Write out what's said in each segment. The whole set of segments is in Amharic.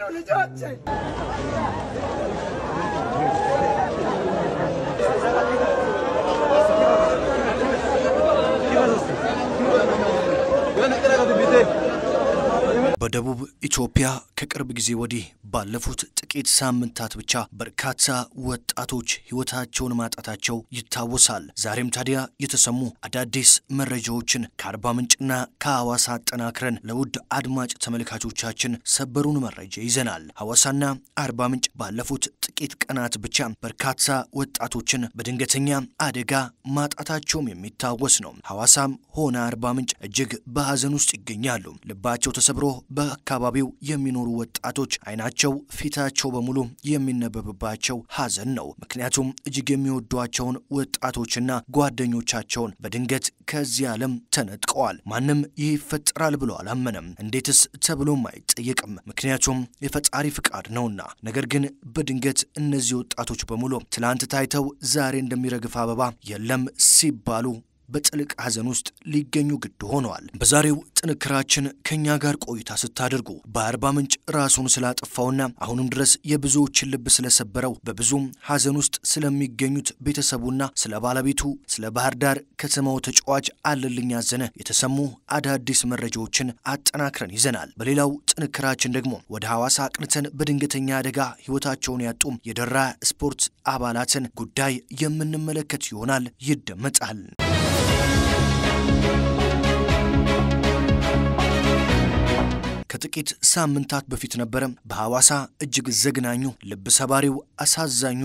নুড়ে যাচ্ছে በደቡብ ኢትዮጵያ ከቅርብ ጊዜ ወዲህ ባለፉት ጥቂት ሳምንታት ብቻ በርካታ ወጣቶች ሕይወታቸውን ማጣታቸው ይታወሳል። ዛሬም ታዲያ የተሰሙ አዳዲስ መረጃዎችን ከአርባ ምንጭና ከሐዋሳ አጠናክረን ለውድ አድማጭ ተመልካቾቻችን ሰበሩን መረጃ ይዘናል። ሐዋሳና አርባ ምንጭ ባለፉት ጥቂት ቀናት ብቻ በርካታ ወጣቶችን በድንገተኛ አደጋ ማጣታቸውም የሚታወስ ነው። ሐዋሳም ሆነ አርባ ምንጭ እጅግ በሐዘን ውስጥ ይገኛሉ። ልባቸው ተሰብሮ በአካባቢው የሚኖሩ ወጣቶች አይናቸው ፊታቸው በሙሉ የሚነበብባቸው ሀዘን ነው። ምክንያቱም እጅግ የሚወዷቸውን ወጣቶችና ጓደኞቻቸውን በድንገት ከዚህ ዓለም ተነጥቀዋል። ማንም ይህ ይፈጠራል ብሎ አላመነም። እንዴትስ ተብሎም አይጠየቅም፣ ምክንያቱም የፈጣሪ ፍቃድ ነውና። ነገር ግን በድንገት እነዚህ ወጣቶች በሙሉ ትላንት ታይተው ዛሬ እንደሚረግፍ አበባ የለም ሲባሉ በጥልቅ ሐዘን ውስጥ ሊገኙ ግድ ሆነዋል። በዛሬው ጥንክራችን ከእኛ ጋር ቆይታ ስታደርጉ በአርባ ምንጭ ራሱን ስላጠፋውና አሁንም ድረስ የብዙዎችን ልብ ስለሰበረው በብዙም ሐዘን ውስጥ ስለሚገኙት ቤተሰቡና ስለ ባለቤቱ ስለ ባህር ዳር ከተማው ተጫዋች አለልኝ አዘነ የተሰሙ አዳዲስ መረጃዎችን አጠናክረን ይዘናል። በሌላው ጥንክራችን ደግሞ ወደ ሐዋሳ አቅንተን በድንገተኛ አደጋ ሕይወታቸውን ያጡም የደራ ስፖርት አባላትን ጉዳይ የምንመለከት ይሆናል። ይደመጣል። ከጥቂት ሳምንታት በፊት ነበረ በሐዋሳ እጅግ ዘግናኙ ልብ ሰባሪው አሳዛኙ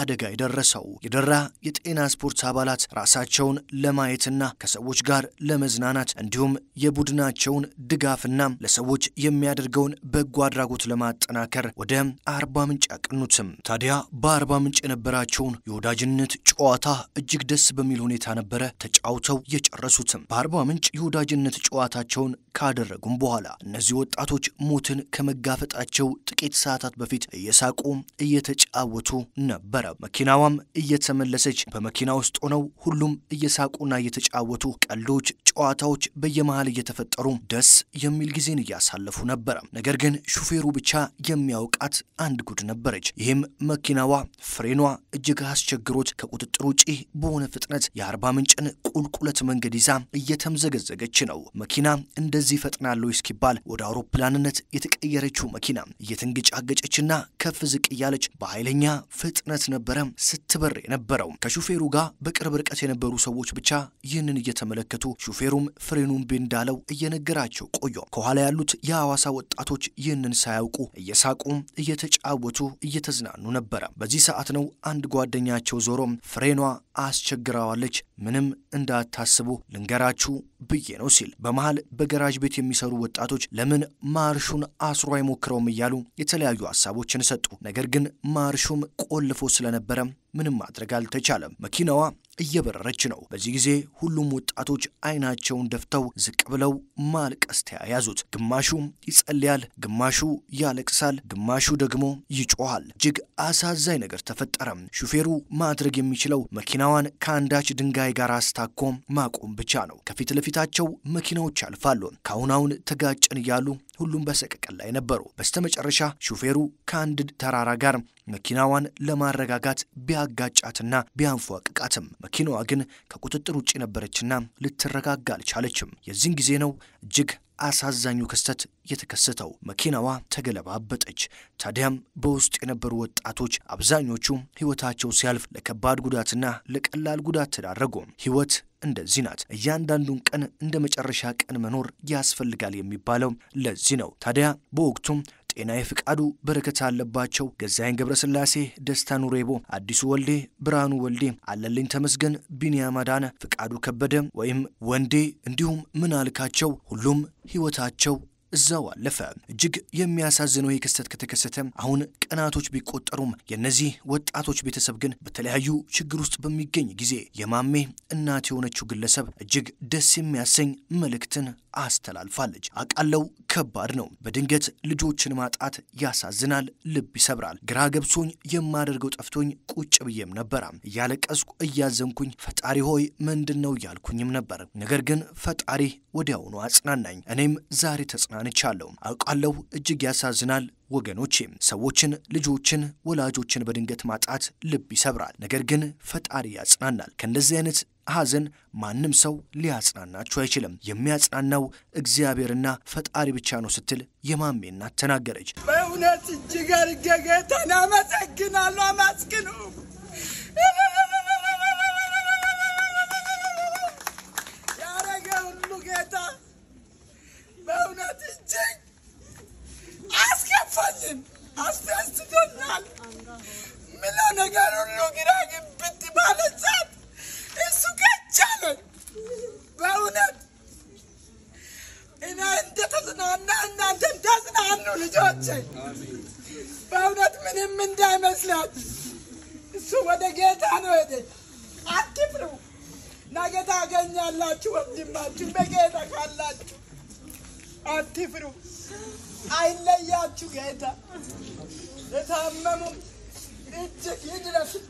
አደጋ የደረሰው። የደራ የጤና ስፖርት አባላት ራሳቸውን ለማየትና ከሰዎች ጋር ለመዝናናት እንዲሁም የቡድናቸውን ድጋፍና ለሰዎች የሚያደርገውን በጎ አድራጎት ለማጠናከር ወደ አርባ ምንጭ ያቀኑትም። ታዲያ በአርባ ምንጭ የነበራቸውን የወዳጅነት ጨዋታ እጅግ ደስ በሚል ሁኔታ ነበረ ተጫውተው የጨረሱትም። በአርባ ምንጭ የወዳጅነት ጨዋታቸውን ካደረጉም በኋላ እነዚህ ወጣቶች ሞትን ከመጋፈጣቸው ጥቂት ሰዓታት በፊት እየሳቁ እየተጫወቱ ነበረ። መኪናዋም እየተመለሰች በመኪና ውስጥ ሆነው ሁሉም እየሳቁና እየተጫወቱ ቀልዶች፣ ጨዋታዎች በየመሃል እየተፈጠሩ ደስ የሚል ጊዜን እያሳለፉ ነበረ። ነገር ግን ሹፌሩ ብቻ የሚያውቃት አንድ ጉድ ነበረች። ይህም መኪናዋ ፍሬኗ እጅግ አስቸግሮት ከቁጥጥር ውጪ በሆነ ፍጥነት የአርባ ምንጭን ቁልቁለት መንገድ ይዛ እየተምዘገዘገች ነው። መኪና እንደ እንደዚህ ፈጥናለ እስኪባል ወደ አውሮፕላንነት የተቀየረችው መኪና እየተንገጫገጨችና ከፍ ዝቅ እያለች በኃይለኛ ፍጥነት ነበረ ስትበር የነበረው። ከሹፌሩ ጋር በቅርብ ርቀት የነበሩ ሰዎች ብቻ ይህንን እየተመለከቱ ሹፌሩም ፍሬኑን እንዳለው እየነገራቸው ቆዩ። ከኋላ ያሉት የሐዋሳ ወጣቶች ይህንን ሳያውቁ እየሳቁም እየተጫወቱ እየተዝናኑ ነበረ። በዚህ ሰዓት ነው አንድ ጓደኛቸው ዞሮም ፍሬኗ አስቸግረዋለች። ምንም እንዳታስቡ ልንገራችሁ ብዬ ነው ሲል በመሀል በገራጅ ቤት የሚሰሩ ወጣቶች ለምን ማርሹን አስሮ አይሞክረውም እያሉ የተለያዩ ሀሳቦችን ሰጡ። ነገር ግን ማርሹም ቆልፎ ስለነበረ ምንም ማድረግ አልተቻለም። መኪናዋ እየበረረች ነው። በዚህ ጊዜ ሁሉም ወጣቶች አይናቸውን ደፍተው ዝቅ ብለው ማልቀስ ተያያዙት። ግማሹ ይጸልያል፣ ግማሹ ያለቅሳል፣ ግማሹ ደግሞ ይጮኋል። እጅግ አሳዛኝ ነገር ተፈጠረም። ሹፌሩ ማድረግ የሚችለው መኪናዋን ከአንዳች ድንጋይ ጋር አስታኮ ማቆም ብቻ ነው። ከፊት ለፊታቸው መኪናዎች ያልፋሉ። አሁን ተጋጨን እያሉ ሁሉም በሰቀቀል ላይ ነበሩ። በስተመጨረሻ ሹፌሩ ከአንድ ተራራ ጋር መኪናዋን ለማረጋጋት ቢያጋጫትና ቢያንፏቅቃትም መኪናዋ ግን ከቁጥጥር ውጭ ነበረችና ልትረጋጋ አልቻለችም። የዚህን ጊዜ ነው እጅግ አሳዛኙ ክስተት የተከሰተው። መኪናዋ ተገለባበጠች። ታዲያም በውስጥ የነበሩ ወጣቶች አብዛኞቹ ሕይወታቸው ሲያልፍ ለከባድ ጉዳትና ለቀላል ጉዳት ተዳረጉ። ሕይወት እንደዚህ ናት። እያንዳንዱን ቀን እንደ መጨረሻ ቀን መኖር ያስፈልጋል የሚባለው ለዚህ ነው። ታዲያ በወቅቱም ጤና የፍቃዱ በረከት አለባቸው፣ ገዛይን ገብረስላሴ፣ ደስታ ኑሬቦ፣ አዲሱ ወልዴ፣ ብርሃኑ ወልዴ፣ አለልኝ ተመስገን፣ ቢንያም አዳነ፣ ፍቃዱ ከበደ ወይም ወንዴ እንዲሁም ምናልካቸው ሁሉም ህይወታቸው እዛው አለፈ። እጅግ የሚያሳዝነው ይህ ክስተት ከተከሰተ አሁን ቀናቶች ቢቆጠሩም የእነዚህ ወጣቶች ቤተሰብ ግን በተለያዩ ችግር ውስጥ በሚገኝ ጊዜ የማሜ እናት የሆነችው ግለሰብ እጅግ ደስ የሚያሰኝ መልእክትን አስተላልፋለች። አቃለው ከባድ ነው። በድንገት ልጆችን ማጣት ያሳዝናል፣ ልብ ይሰብራል። ግራ ገብሶኝ የማደርገው ጠፍቶኝ ቁጭ ብዬም ነበራ። እያለቀስኩ እያዘንኩኝ ፈጣሪ ሆይ ምንድን ነው እያልኩኝም ነበር። ነገር ግን ፈጣሪ ወዲያውኑ አጽናናኝ። እኔም ዛሬ ተጽናንቻለሁ። አውቃለሁ እጅግ ያሳዝናል፣ ወገኖቼ ሰዎችን፣ ልጆችን፣ ወላጆችን በድንገት ማጣት ልብ ይሰብራል። ነገር ግን ፈጣሪ ያጽናናል። ከእንደዚህ አይነት ሐዘን ማንም ሰው ሊያጽናናችሁ አይችልም። የሚያጽናናው እግዚአብሔርና ፈጣሪ ብቻ ነው ስትል የማሜ እናት ተናገረች። በእውነት እጅግ አድርጌ ጌታን አመሰግናለሁ። አመስግኑ። ያረገ ሁሉ ጌታ በእውነት እጅግ አጠፋልን፣ አስፈስቶናል። ምለው ነገር ሁሉ ግራ ግብት ማለት እሱ ከቻለን በእውነት እኔ እንደተዝናና እናንተ እንዳዝናኑ ልጆቼ በእውነት ምንም እንዳይመስላት እሱ ወደ ጌታ ነው ሄደ። አትፍሩ፣ ነገ ታገኛላችሁ ወንድማችሁ በጌታ ካላችሁ አትፍሩ። አይለያችሁ ጌታ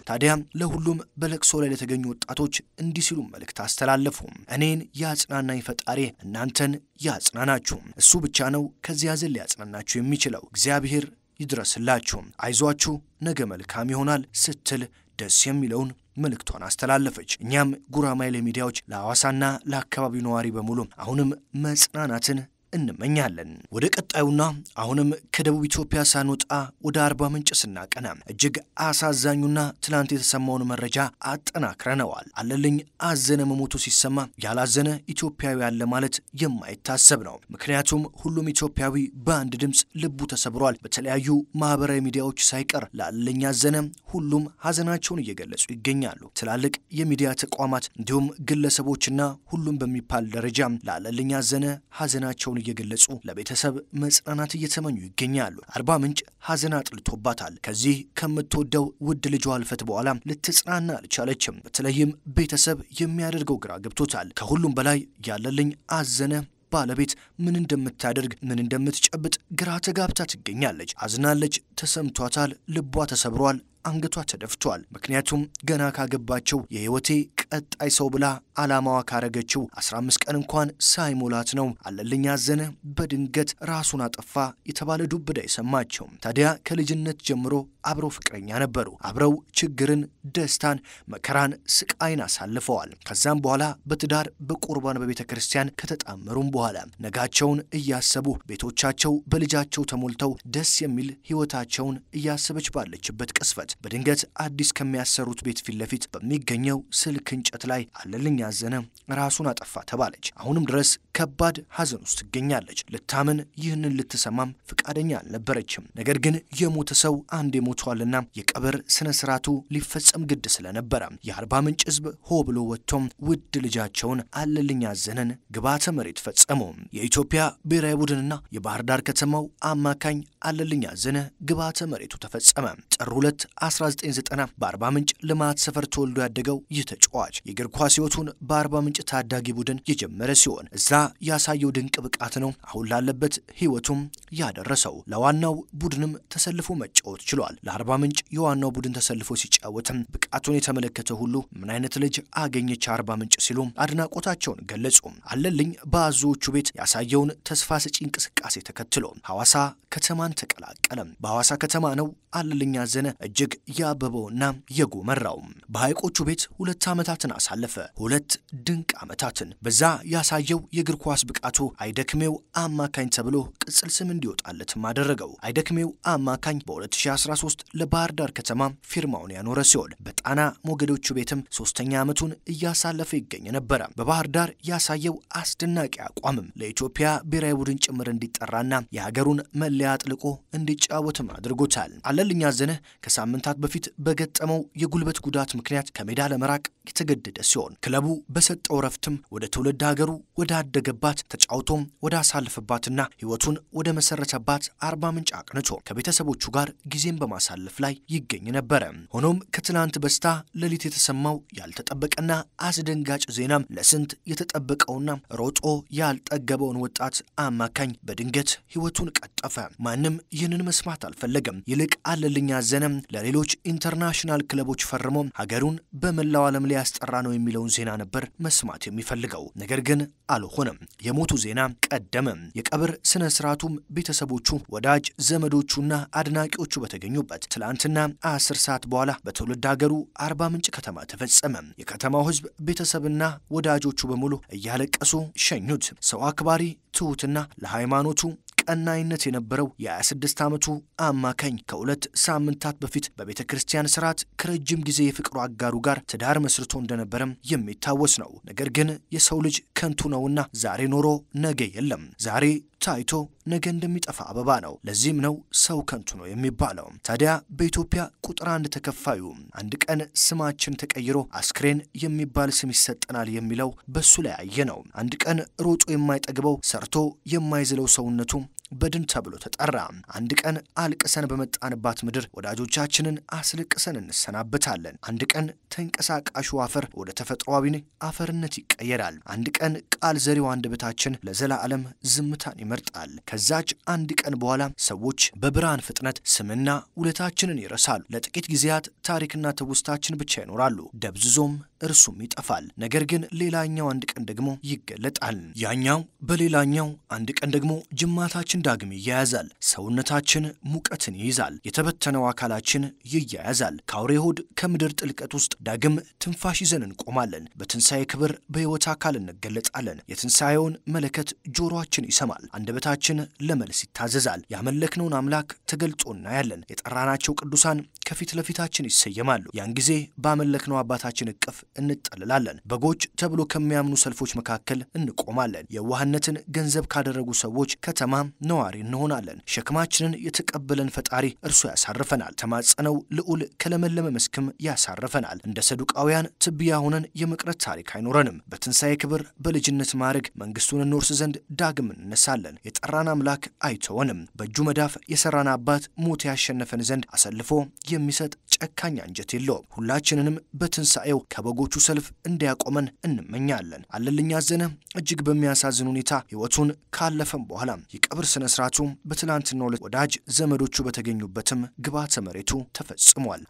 ታዲያ ለሁሉም በለቅሶ ላይ ለተገኙ ወጣቶች እንዲህ ሲሉ መልእክት አስተላለፉ። እኔን ያጽናናኝ ፈጣሪ እናንተን ያጽናናችሁ። እሱ ብቻ ነው ከዚህ ሐዘን ሊያጽናናችሁ የሚችለው። እግዚአብሔር ይድረስላችሁ። አይዟችሁ፣ ነገ መልካም ይሆናል ስትል ደስ የሚለውን መልእክቷን አስተላለፈች። እኛም ጉራማይሌ ሚዲያዎች ለሐዋሳና ለአካባቢው ነዋሪ በሙሉ አሁንም መጽናናትን እንመኛለን። ወደ ቀጣዩና አሁንም ከደቡብ ኢትዮጵያ ሳንወጣ ወደ አርባ ምንጭ ስናቀና እጅግ አሳዛኙና ትናንት የተሰማውን መረጃ አጠናክረነዋል። አለልኝ አዘነ መሞቱ ሲሰማ ያላዘነ ኢትዮጵያዊ አለ ማለት የማይታሰብ ነው። ምክንያቱም ሁሉም ኢትዮጵያዊ በአንድ ድምፅ ልቡ ተሰብሯል። በተለያዩ ማህበራዊ ሚዲያዎች ሳይቀር ለአለልኝ አዘነ ሁሉም ሀዘናቸውን እየገለጹ ይገኛሉ። ትላልቅ የሚዲያ ተቋማት እንዲሁም ግለሰቦችና ሁሉም በሚባል ደረጃ ለአለልኝ አዘነ ሀዘናቸውን እየገለጹ ለቤተሰብ መጽናናት እየተመኙ ይገኛሉ። አርባ ምንጭ ሀዘን አጥልቶባታል። ከዚህ ከምትወደው ውድ ልጇ አልፈት በኋላ ልትጽናና አልቻለችም። በተለይም ቤተሰብ የሚያደርገው ግራ ገብቶታል። ከሁሉም በላይ ያለልኝ አዘነ ባለቤት ምን እንደምታደርግ ምን እንደምትጨብጥ ግራ ተጋብታ ትገኛለች። አዝናለች፣ ተሰምቷታል፣ ልቧ ተሰብሯል፣ አንገቷ ተደፍቷል። ምክንያቱም ገና ካገባቸው የህይወቴ ቀጣይ ሰው ብላ ዓላማዋ ካረገችው 15 ቀን እንኳን ሳይሞላት ነው አለልኝ አዘነ በድንገት ራሱን አጠፋ የተባለ ዱብዳ የሰማቸው። ታዲያ ከልጅነት ጀምሮ አብረው ፍቅረኛ ነበሩ። አብረው ችግርን፣ ደስታን፣ መከራን፣ ስቃይን አሳልፈዋል። ከዛም በኋላ በትዳር በቁርባን በቤተ ክርስቲያን ከተጣመሩም በኋላ ነጋቸውን እያሰቡ ቤቶቻቸው በልጃቸው ተሞልተው ደስ የሚል ህይወታቸውን እያሰበች ባለችበት ቅስፈት በድንገት አዲስ ከሚያሰሩት ቤት ፊት ለፊት በሚገኘው ስልክ እንጨት ላይ አለልኝ እያዘነ ራሱን አጠፋ ተባለች። አሁንም ድረስ ከባድ ሐዘን ውስጥ ትገኛለች። ልታምን ይህንን ልትሰማም ፈቃደኛ አልነበረችም። ነገር ግን የሞተ ሰው አንዴ ሞቷልና የቀብር ስነ ስርዓቱ ሊፈጸም ግድ ስለነበረ የአርባ ምንጭ ህዝብ ሆ ብሎ ወጥቶም ውድ ልጃቸውን አለልኝ አዘነን ግብዓተ መሬት ፈጸሙ። የኢትዮጵያ ብሔራዊ ቡድንና የባህር ዳር ከተማው አማካኝ አለልኝ አዘነ ግብዓተ መሬቱ ተፈጸመ። ጥር 2 1990 በአርባ ምንጭ ልማት ሰፈር ተወልዶ ያደገው ይህ ተጫዋች የእግር ኳስ ህይወቱን በአርባ ምንጭ ታዳጊ ቡድን የጀመረ ሲሆን እዛ ያሳየው ድንቅ ብቃት ነው አሁን ላለበት ህይወቱም ያደረሰው። ለዋናው ቡድንም ተሰልፎ መጫወት ችሏል። ለአርባ ምንጭ የዋናው ቡድን ተሰልፎ ሲጫወትም ብቃቱን የተመለከተ ሁሉ ምን አይነት ልጅ አገኘች አርባ ምንጭ ሲሉ አድናቆታቸውን ገለጹ። አለልኝ በአዞዎቹ ቤት ያሳየውን ተስፋ ሰጪ እንቅስቃሴ ተከትሎ ሐዋሳ ከተማን ተቀላቀለ። በሐዋሳ ከተማ ነው አለልኝ ያዘነ እጅግ ያበበውና የጎመራው። በሐይቆቹ ቤት ሁለት ዓመታትን አሳለፈ። ሁለት ድንቅ ዓመታትን በዛ ያሳየው የእግር የእግር ኳስ ብቃቱ አይደክሜው አማካኝ ተብሎ ቅጽል ስም እንዲወጣለትም አደረገው። አይደክሜው አማካኝ በ2013 ለባህር ዳር ከተማ ፊርማውን ያኖረ ሲሆን በጣና ሞገዶቹ ቤትም ሶስተኛ ዓመቱን እያሳለፈ ይገኝ ነበረ። በባህር ዳር ያሳየው አስደናቂ አቋምም ለኢትዮጵያ ብሔራዊ ቡድን ጭምር እንዲጠራና የሀገሩን መለያ አጥልቆ እንዲጫወትም አድርጎታል። አለልኛ አዘነ ከሳምንታት በፊት በገጠመው የጉልበት ጉዳት ምክንያት ከሜዳ ለመራቅ የተገደደ ሲሆን ክለቡ በሰጠው ረፍትም ወደ ትውልድ ሀገሩ ወደ አደገ ወዳደገባት ተጫውቶም አሳልፍባትና ህይወቱን ወደ መሰረተባት አርባ ምንጭ አቅንቶ ከቤተሰቦቹ ጋር ጊዜን በማሳለፍ ላይ ይገኝ ነበረ። ሆኖም ከትናንት በስታ ሌሊት የተሰማው ያልተጠበቀና አስደንጋጭ ዜናም ለስንት የተጠበቀውና ሮጦ ያልጠገበውን ወጣት አማካኝ በድንገት ህይወቱን ቀጠፈ። ማንም ይህንን መስማት አልፈለገም። ይልቅ አለልኝ አዘነም ለሌሎች ኢንተርናሽናል ክለቦች ፈርሞ ሀገሩን በመላው ዓለም ላይ ያስጠራ ነው የሚለውን ዜና ነበር መስማት የሚፈልገው። ነገር ግን አልሆነም። የሞቱ ዜና ቀደመ። የቀብር ስነ ስርዓቱም ቤተሰቦቹ፣ ወዳጅ ዘመዶቹና አድናቂዎቹ በተገኙበት ትላንትና አስር ሰዓት በኋላ በትውልድ ሀገሩ አርባ ምንጭ ከተማ ተፈጸመ። የከተማው ህዝብ ቤተሰብና ወዳጆቹ በሙሉ እያለቀሱ ሸኙት። ሰው አክባሪ ትሑትና ለሃይማኖቱ ቀናይነት የነበረው የ26 ዓመቱ አማካኝ ከሁለት ሳምንታት በፊት በቤተ ክርስቲያን ስርዓት ከረጅም ጊዜ የፍቅሩ አጋሩ ጋር ትዳር መስርቶ እንደነበረም የሚታወስ ነው። ነገር ግን የሰው ልጅ ከንቱ ነውና ዛሬ ኖሮ ነገ የለም። ዛሬ ታይቶ ነገ እንደሚጠፋ አበባ ነው። ለዚህም ነው ሰው ከንቱ ነው የሚባለው። ታዲያ በኢትዮጵያ ቁጥር አንድ ተከፋዩ አንድ ቀን ስማችን ተቀይሮ አስክሬን የሚባል ስም ይሰጠናል የሚለው በሱ ላይ አየ ነው። አንድ ቀን ሮጦ የማይጠግበው ሰርቶ የማይዝለው ሰውነቱ በድን ተብሎ ተጠራ። አንድ ቀን አልቅሰን በመጣንባት ምድር ወዳጆቻችንን አስለቅሰን እንሰናበታለን። አንድ ቀን ተንቀሳቃሹ አፈር ወደ ተፈጥሯዊን አፈርነት ይቀየራል። አንድ ቀን ቃል ዘሪው አንደበታችን ለዘላለም ዝምታን ይመርጣል። ከዛች አንድ ቀን በኋላ ሰዎች በብርሃን ፍጥነት ስምና ውለታችንን ይረሳሉ። ለጥቂት ጊዜያት ታሪክና ትውስታችን ብቻ ይኖራሉ፣ ደብዝዞም እርሱም ይጠፋል። ነገር ግን ሌላኛው አንድ ቀን ደግሞ ይገለጣል። ያኛው በሌላኛው አንድ ቀን ደግሞ ጅማታችን ዳግም ይያያዛል። ሰውነታችን ሙቀትን ይይዛል። የተበተነው አካላችን ይያያዛል። ከአውሬ ሆድ ከምድር ጥልቀት ውስጥ ዳግም ትንፋሽ ይዘን እንቆማለን። በትንሣኤ ክብር በሕይወት አካል እንገለጣለን። የትንሣኤውን መለከት ጆሮአችን ይሰማል። አንደበታችን ለመልስ ይታዘዛል። ያመለክነውን አምላክ ተገልጦ እናያለን። የጠራናቸው ቅዱሳን ከፊት ለፊታችን ይሰየማሉ። ያን ጊዜ ባመለክነው አባታችን እቅፍ እንጠልላለን። በጎች ተብሎ ከሚያምኑ ሰልፎች መካከል እንቆማለን። የዋህነትን ገንዘብ ካደረጉ ሰዎች ከተማ ነዋሪ እንሆናለን። ሸክማችንን የተቀበለን ፈጣሪ እርሱ ያሳርፈናል። ተማጸነው ልዑል ከለመለመ መስክም ያሳርፈናል። እንደ ሰዱቃውያን ትቢያ ሆነን የመቅረት ታሪክ አይኖረንም። በትንሣኤ ክብር በልጅነት ማድረግ መንግስቱን እንወርስ ዘንድ ዳግም እንነሳለን። የጠራን አምላክ አይተወንም። በእጁ መዳፍ የሰራን አባት ሞት ያሸነፈን ዘንድ አሰልፎ የሚሰጥ ጨካኝ አንጀት የለውም። ሁላችንንም በትንሣኤው ከበጎ በበጎቹ ሰልፍ እንዲያቆመን እንመኛለን። አለልኝ አዘነ እጅግ በሚያሳዝን ሁኔታ ህይወቱን ካለፈም በኋላ የቀብር ስነ ስርዓቱ በትናንትናው ዕለት ወዳጅ ዘመዶቹ በተገኙበትም ግብዓተ መሬቱ ተፈጽሟል።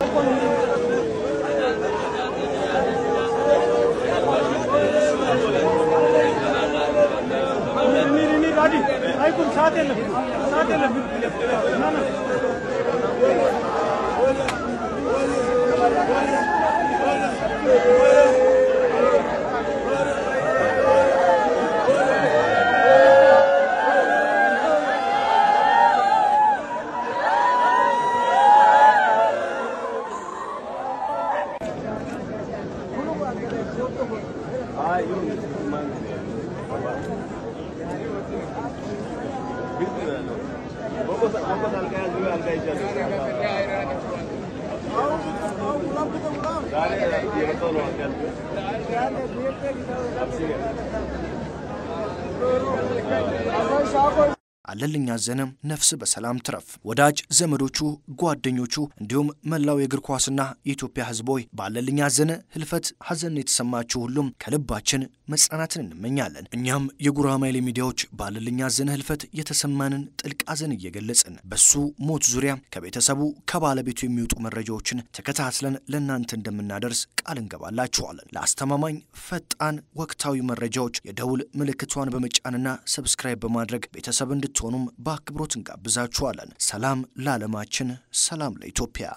Aleluia. সহকর্মী አለልኝ አዘነ ነፍስ በሰላም ትረፍ። ወዳጅ ዘመዶቹ፣ ጓደኞቹ እንዲሁም መላው የእግር ኳስና የኢትዮጵያ ሕዝቦይ በአለልኝ አዘነ ህልፈት ሐዘን የተሰማችሁ ሁሉም ከልባችን መጽናናትን እንመኛለን። እኛም የጉራማይሌ ሚዲያዎች በአለልኝ አዘነ ህልፈት የተሰማንን ጥልቅ ሐዘን እየገለጽን በሱ ሞት ዙሪያ ከቤተሰቡ ከባለቤቱ የሚወጡ መረጃዎችን ተከታትለን ለእናንተ እንደምናደርስ ቃል እንገባላችኋለን። ለአስተማማኝ ፈጣን ወቅታዊ መረጃዎች የደውል ምልክቷን በመጫንና ሰብስክራይብ በማድረግ ቤተሰብ እንድ እንድትሆኑም በአክብሮት እንጋብዛችኋለን። ሰላም ለዓለማችን፣ ሰላም ለኢትዮጵያ።